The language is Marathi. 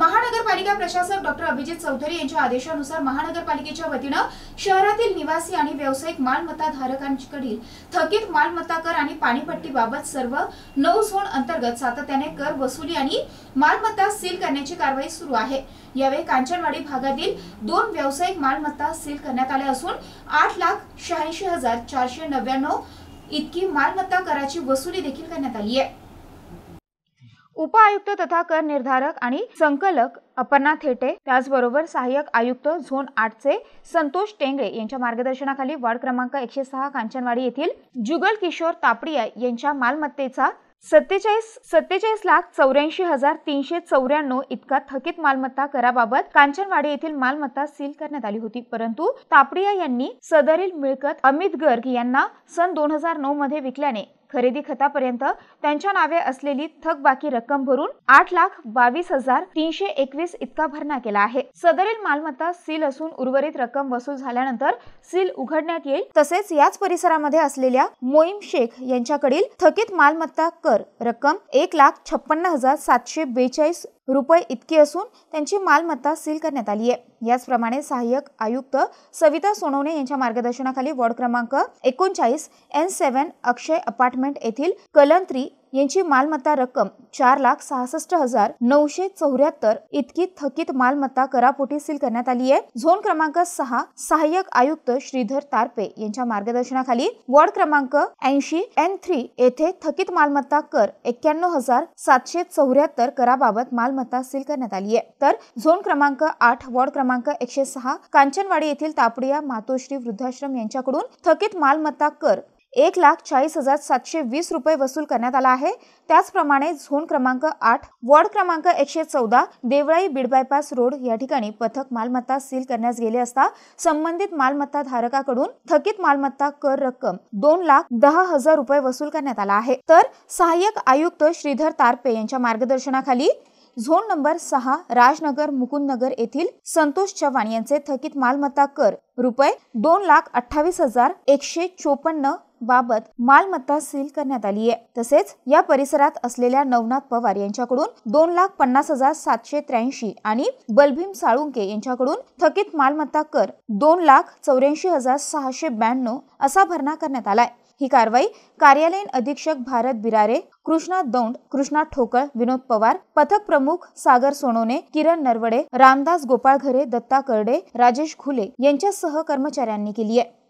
महानगरपालिका प्रशासक डॉक्टर अभिजित चौधरी यांच्या आदेशानुसार महानगरपालिकेच्या वतीनं शहरातील निवासी आणि व्यावसायिक मालमत्ता धारकांकडील थकीत मालमत्ता कर आणि पाणीपट्टीबाबत सर्व नऊ झोन अंतर्गत सातत्याने कर वसुली आणि मालमत्ता सील करण्याची कारवाई सुरू आहे यावेळी कांचनवाडी भागातील दोन व्यावसायिक मालमत्ता सील करण्यात आल्या असून आठ लाख शहाऐंशी हजार चारशे नव्याण्णव इतकी मालमत्ता कराची वसुली देखील करण्यात आली आहे उपआयुक्त तथा कर निर्धारक आणि संकलक अपर्णा थेटे त्याचबरोबर सहाय्यक आयुक्त झोन चे संतोष टेंगळे यांच्या मार्गदर्शनाखाली वार्ड क्रमांक एकशे सहा कांचनवाडी येथील जुगल किशोर तापडिया यांच्या मालमत्तेचा सत्तेचाळीस सत्तेचाळीस लाख चौऱ्याऐंशी हजार तीनशे चौऱ्याण्णव इतका थकीत मालमत्ता कराबाबत कांचनवाडी येथील मालमत्ता सील करण्यात आली होती परंतु तापडिया यांनी सदरील मिळकत अमित गर्ग यांना सन दोन हजार नऊ मध्ये विकल्याने खरेदी खतापर्यंत त्यांच्या नावे असलेली थकबाकी रक्कम भरून आठ लाख बावीस हजार तीनशे एकवीस इतका भरणा केला आहे सदरील मालमत्ता सील असून उर्वरित रक्कम वसूल झाल्यानंतर सील उघडण्यात येईल तसेच याच परिसरामध्ये असलेल्या मोईम शेख यांच्याकडील थकीत मालमत्ता कर रक्कम एक लाख छप्पन्न हजार सातशे बेचाळीस रुपये इतकी असून त्यांची मालमत्ता सील करण्यात आली आहे याचप्रमाणे सहाय्यक आयुक्त सविता सोनवणे यांच्या मार्गदर्शनाखाली वॉर्ड क्रमांक एकोणचाळीस एन सेव्हन अक्षय अपार्टमेंट येथील कलंत्री यांची मालमत्ता रक्कम चार लाख सहासष्ट हजार नऊशे चौऱ्याहत्तर इतकी थकीत मालमत्ता करापोटी सील करण्यात आली आहे झोन क्रमांक सहा सहाय्यक आयुक्त श्रीधर तारपे यांच्या मार्गदर्शनाखाली वॉर्ड क्रमांक ऐंशी एन थ्री येथे थकीत मालमत्ता कर एक्क्याण्णव हजार सातशे चौऱ्याहत्तर कराबाबत मालमत्ता सील करण्यात आली आहे तर झोन क्रमांक आठ वॉर्ड क्रमांक एकशे सहा कांचनवाडी येथील तापडिया मातोश्री वृद्धाश्रम यांच्याकडून थकीत मालमत्ता कर एक लाख चाळीस हजार सातशे वीस रुपये वसूल करण्यात आला आहे त्याचप्रमाणे झोन क्रमांक आठ वॉर्ड क्रमांक एकशे चौदा देवळाई बीड बायपास रोड या ठिकाणी पथक मालमत्ता सील करण्यास गेले असता संबंधित मालमत्ता धारकाकडून थकीत मालमत्ता कर रक्कम दोन लाख दहा हजार रुपये वसूल करण्यात आला आहे तर सहाय्यक आयुक्त श्रीधर तारपे यांच्या मार्गदर्शनाखाली झोन नंबर सहा राजनगर मुकुंदनगर येथील संतोष चव्हाण यांचे थकीत मालमत्ता कर रुपये दोन लाख अठ्ठावीस हजार एकशे चोपन्न बाबत मालमत्ता सील करण्यात आली आहे तसेच या परिसरात असलेल्या नवनाथ पवार यांच्याकडून दोन लाख पन्नास हजार सातशे त्र्याऐंशी आणि बलभीम साळुंके यांच्याकडून थकीत मालमत्ता कर दोन लाख चौऱ्याऐंशी हजार सहाशे ब्याण्णव असा भरणा करण्यात आलाय ही कारवाई कार्यालयीन अधीक्षक भारत बिरारे कृष्णा दौंड कृष्णा ठोकळ विनोद पवार पथक प्रमुख सागर सोनोने किरण नरवडे रामदास गोपाळघरे दत्ता करडे राजेश खुले यांच्यासह कर्मचाऱ्यांनी केली आहे